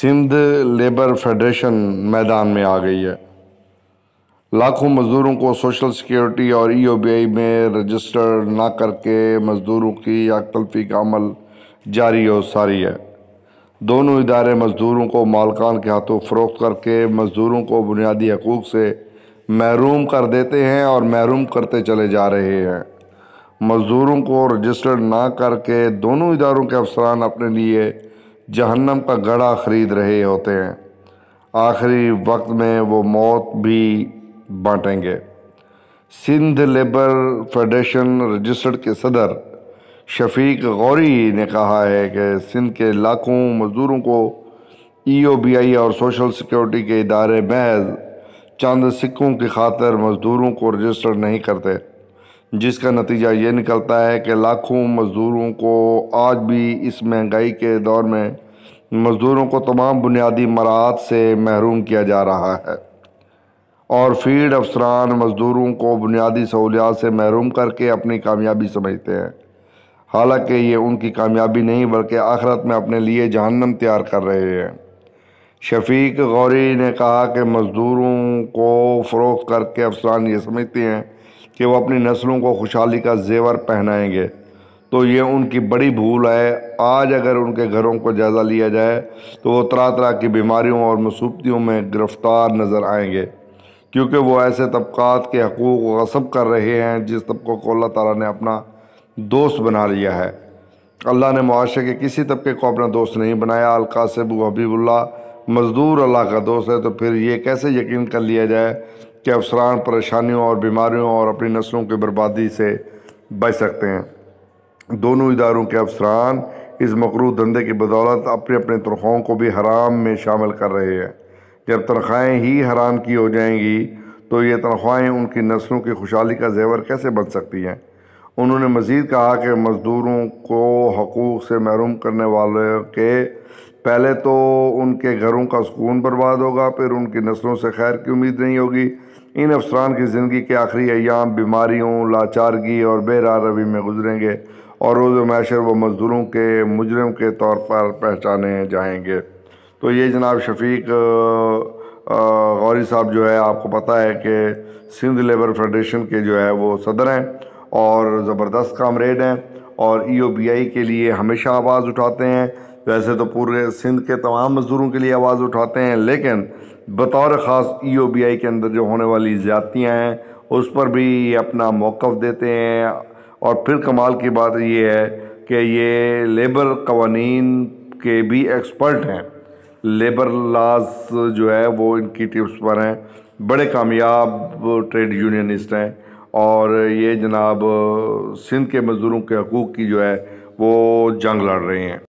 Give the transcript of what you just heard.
Sindh labour federation मैदान में आ गई है लाखों मज़दूरों को सोशल सिक्योरिटी और ई ओ बी आई में रजिस्टर ना करके मज़दूरों की याकतलफी का अमल जारी और सारी है दोनों इदारे मज़दूरों को मालकान के हाथों फ़रोख्त करके मज़दूरों को बुनियादी हकूक़ से महरूम कर देते हैं और महरूम करते चले जा रहे हैं मज़दूरों को रजिस्टर ना करके दोनों इदारों के अफसरान अपने लिए जहन्नम का गढ़ा ख़रीद रहे होते हैं आखिरी वक्त में वो मौत भी बांटेंगे सिंध लेबर फेडरेशन रजिस्टर्ड के सदर शफीक गौरी ने कहा है कि सिंध के लाखों मज़दूरों को ईओबीआई e और सोशल सिक्योरिटी के इदारे महज चंद सिक्कों की खातर मज़दूरों को रजिस्टर नहीं करते जिसका नतीजा ये निकलता है कि लाखों मज़दूरों को आज भी इस महंगाई के दौर में मज़दूरों को तमाम बुनियादी मराहत से महरूम किया जा रहा है और फील्ड अफसरान मज़दूरों को बुनियादी सहूलियात से महरूम करके अपनी कामयाबी समझते हैं हालांकि ये उनकी कामयाबी नहीं बल्कि आखिरत में अपने लिए जहन्नम तैयार कर रहे हैं शफीक गौरी ने कहा कि मज़दूरों को फ़रोख करके अफसरान ये समझते हैं कि वो अपनी नस्लों को खुशहाली का जेवर पहनाएंगे तो ये उनकी बड़ी भूल है आज अगर उनके घरों को जायज़ा लिया जाए तो वो तरह तरह की बीमारियों और मसूबतियों में गिरफ़्तार नज़र आएंगे क्योंकि वो ऐसे तबक़ात के हकूक़ गसब कर रहे हैं जिस तबक़ों को अल्लाह ताला ने अपना दोस्त बना लिया है अल्लाह ने मुआशरे के किसी तबके को अपना दोस्त नहीं बनाया अलकासब हबीबुल्ला मज़दूर अल्लाह का दोस्त है तो फिर ये कैसे यकीन कर लिया जाए के अफसरान परेशानियों और बीमारियों और अपनी नस्लों की बर्बादी से बच सकते हैं दोनों इदारों के अफसरान इस मकरू धंधे की बदौलत अपने अपने तनख्वाहों को भी हराम में शामिल कर रहे हैं जब तनख्वाहें ही हराम की हो जाएंगी तो ये तनख्वाहें उनकी नस्लों की खुशहाली का जेवर कैसे बन सकती हैं उन्होंने मज़ीद कहा कि मज़दूरों को हकूक़ से महरूम करने वाले के पहले तो उनके घरों का सुकून बर्बाद होगा फिर उनकी नस्लों से खैर की उम्मीद नहीं होगी इन अफसरान की ज़िंदगी के आखिरी अयाम बीमारियों लाचारगी और बेरा रवी में गुजरेंगे और रोज़ मैशर व मज़दूरों के मुजरम के तौर पर पहचाने जाएंगे तो ये जनाब शफीक गौरी साहब जो है आपको पता है कि सिंध लेबर फेडरेशन के जो है वो सदर हैं और ज़बरदस्त कामरेड हैं और ई ओ बी आई के लिए हमेशा आवाज़ उठाते हैं वैसे तो पूरे सिंध के तमाम मज़दूरों के लिए आवाज़ उठाते हैं लेकिन बतौर ख़ास ई e ओ बी आई के अंदर जो होने वाली ज़्यादतियाँ हैं उस पर भी अपना मौक़ देते हैं और फिर कमाल की बात यह है कि ये लेबर कवानीन के भी एक्सपर्ट हैं लेबर लाज जो है वो इनकी टिप्स पर हैं बड़े कामयाब ट्रेड यूनियनिस्ट हैं और ये जनाब सिंध के मज़दूरों के हकूक़ की जो है वो जंग लड़ रहे हैं